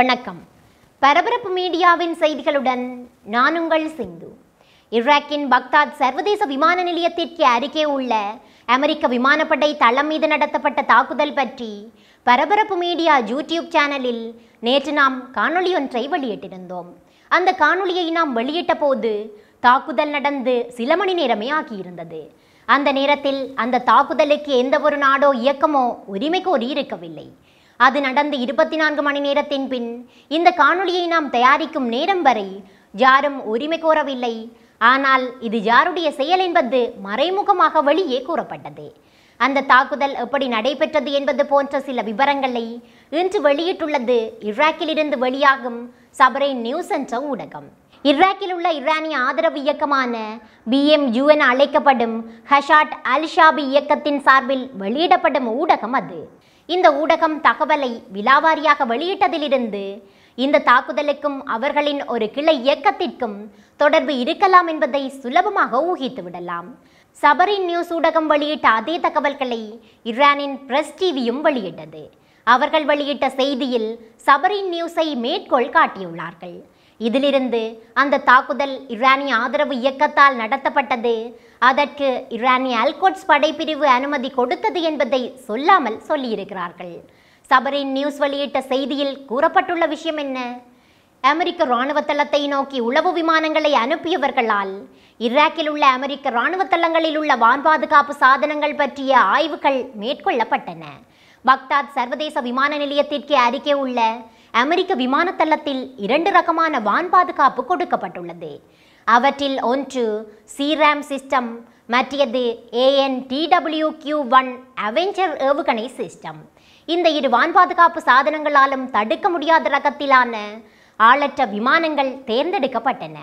வணக்கம் பரபரப்பு மீடியாவின் செய்திகளுடன் நான் உங்கள் சிந்து ஈராக்கின் பக்தாத் சர்வதேச விமான நிலையத்திற்கு அருகே உள்ள அமெரிக்க விமானப்படை தளம் மீது நடத்தப்பட்ட தாக்குதல் பற்றி பரபரப்பு மீடியா யூடியூப் சேனலில் நேற்று நாம் காணொளி ஒன்றை வெளியிட்டிருந்தோம் அந்த காணொளியை நாம் வெளியிட்ட போது தாக்குதல் நடந்து சில மணி நேரமே ஆகியிருந்தது அந்த நேரத்தில் அந்த தாக்குதலுக்கு எந்த ஒரு நாடோ இயக்கமோ உரிமை கோரி இருக்கவில்லை அது நடந்த இருபத்தி நான்கு மணி நேரத்தின் பின் இந்த காணொளியை நாம் தயாரிக்கும் நேரம் வரை ஜாரும் உரிமை கோரவில்லை ஆனால் இது ஜாருடைய செயல் என்பது மறைமுகமாக வெளியே கூறப்பட்டது அந்த தாக்குதல் எப்படி நடைபெற்றது என்பது போன்ற சில விவரங்களை இன்று வெளியிட்டுள்ளது இராக்கிலிருந்து வெளியாகும் சபரை நியூஸ் என்ற ஊடகம் இராக்கில் உள்ள இரானிய ஆதரவு இயக்கமான யூ என அழைக்கப்படும் ஹஷாட் அல் ஷாபி இயக்கத்தின் சார்பில் வெளியிடப்படும் ஊடகம் அது இந்த ஊடகம் தகவலை விலாவாரியாக வெளியிட்டதிலிருந்து இந்த தாக்குதலுக்கும் அவர்களின் ஒரு கிளை இயக்கத்திற்கும் தொடர்பு இருக்கலாம் என்பதை சுலபமாக ஊகித்து விடலாம் சபரின் நியூஸ் ஊடகம் வெளியிட்ட அதே தகவல்களை இரானின் பிரஸ் டிவியும் வெளியிட்டது அவர்கள் வெளியிட்ட செய்தியில் சபரின் நியூஸை மேற்கோள் காட்டியுள்ளார்கள் இதிலிருந்து அந்த தாக்குதல் ஈரானிய ஆதரவு இயக்கத்தால் நடத்தப்பட்டது அதற்கு ஈரானிய அல்கோட்ஸ் படைப்பிரிவு அனுமதி கொடுத்தது என்பதை சொல்லாமல் சொல்லியிருக்கிறார்கள் சபரின் நியூஸ் வெளியிட்ட செய்தியில் கூறப்பட்டுள்ள விஷயம் என்ன அமெரிக்க இராணுவ தளத்தை நோக்கி உளவு விமானங்களை அனுப்பியவர்களால் ஈராக்கில் உள்ள அமெரிக்க இராணுவ தளங்களில் உள்ள வான் பாதுகாப்பு சாதனங்கள் பற்றிய ஆய்வுகள் மேற்கொள்ளப்பட்டன பக்தாத் சர்வதேச விமான நிலையத்திற்கு அருகே உள்ள அமெரிக்க விமானத்தளத்தில் இரண்டு ரகமான வான் பாதுகாப்பு கொடுக்கப்பட்டுள்ளது அவற்றில் ஒன்று சீராம் சிஸ்டம் மற்றது A N T W Q one Avenger ஏவுகணை சிஸ்டம் இந்த இரு வான் பாதுகாப்பு சாதனங்களாலும் தடுக்க முடியாத ரகத்திலான ஆளற்ற விமானங்கள் தேர்ந்தெடுக்கப்பட்டன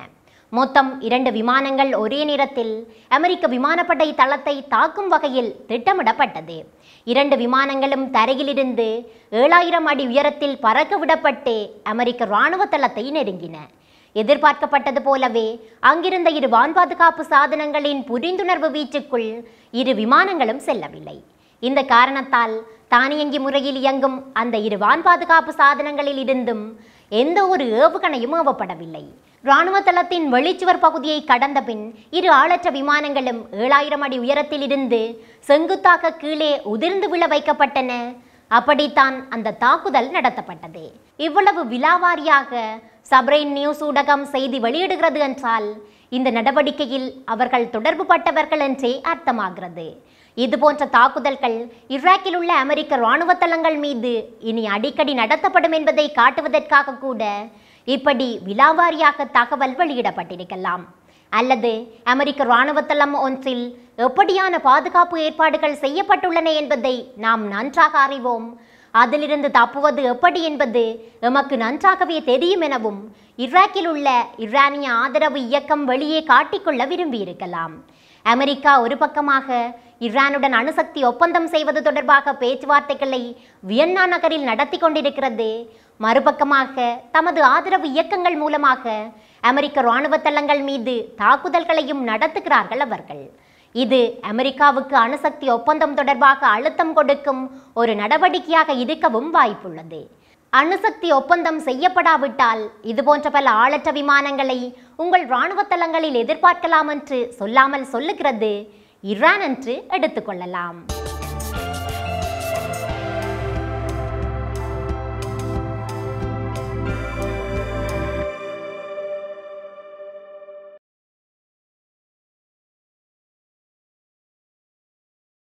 மொத்தம் இரண்டு விமானங்கள் ஒரே நேரத்தில் அமெரிக்க விமானப்படை தளத்தை தாக்கும் வகையில் திட்டமிடப்பட்டது இரண்டு விமானங்களும் தரையிலிருந்து ஏழாயிரம் அடி உயரத்தில் பறக்க விடப்பட்டு அமெரிக்க இராணுவ தளத்தை நெருங்கின எதிர்பார்க்கப்பட்டது போலவே அங்கிருந்த இரு வான் பாதுகாப்பு சாதனங்களின் புரிந்துணர்வு வீச்சுக்குள் இரு விமானங்களும் செல்லவில்லை இந்த காரணத்தால் தானியங்கி முறையில் இயங்கும் அந்த இரு வான் பாதுகாப்பு சாதனங்களில் இருந்தும் எந்த ஒரு ஏவுகணையும் ஏவப்படவில்லை இராணுவ தளத்தின் வெளிச்சுவர் பகுதியை கடந்த பின் இரு ஆளற்ற விமானங்களும் ஏழாயிரம் அடி உயரத்தில் இருந்து செங்குத்தாக கீழே உதிர்ந்து விழ வைக்கப்பட்டன அப்படித்தான் அந்த தாக்குதல் நடத்தப்பட்டது இவ்வளவு விலாவாரியாக சப்ரைன் நியூஸ் ஊடகம் செய்தி வெளியிடுகிறது என்றால் இந்த நடவடிக்கையில் அவர்கள் தொடர்பு பட்டவர்கள் என்றே அர்த்தமாகிறது இது போன்ற தாக்குதல்கள் ஈராக்கில் உள்ள அமெரிக்க இராணுவ தளங்கள் மீது இனி அடிக்கடி நடத்தப்படும் என்பதை காட்டுவதற்காக கூட இப்படி விலாவாரியாக தகவல் வெளியிடப்பட்டிருக்கலாம் அல்லது அமெரிக்க இராணுவ தளம் ஒன்றில் எப்படியான பாதுகாப்பு ஏற்பாடுகள் செய்யப்பட்டுள்ளன என்பதை நாம் நன்றாக அறிவோம் அதிலிருந்து தப்புவது எப்படி என்பது எமக்கு நன்றாகவே தெரியும் எனவும் ஈராக்கில் உள்ள இரானிய ஆதரவு இயக்கம் வெளியே காட்டிக்கொள்ள விரும்பியிருக்கலாம் அமெரிக்கா ஒரு பக்கமாக ஈரானுடன் அணுசக்தி ஒப்பந்தம் செய்வது தொடர்பாக பேச்சுவார்த்தைகளை வியன்னா நகரில் நடத்தி கொண்டிருக்கிறது மறுபக்கமாக தமது ஆதரவு இயக்கங்கள் மூலமாக அமெரிக்க இராணுவ தளங்கள் மீது தாக்குதல்களையும் நடத்துகிறார்கள் அவர்கள் இது அமெரிக்காவுக்கு அணுசக்தி ஒப்பந்தம் தொடர்பாக அழுத்தம் கொடுக்கும் ஒரு நடவடிக்கையாக இருக்கவும் வாய்ப்புள்ளது அணுசக்தி ஒப்பந்தம் செய்யப்படாவிட்டால் இதுபோன்ற பல ஆளற்ற விமானங்களை உங்கள் இராணுவ தளங்களில் எதிர்பார்க்கலாம் என்று சொல்லாமல் சொல்லுகிறது இரான் என்று எடுத்துக்கொள்ளலாம்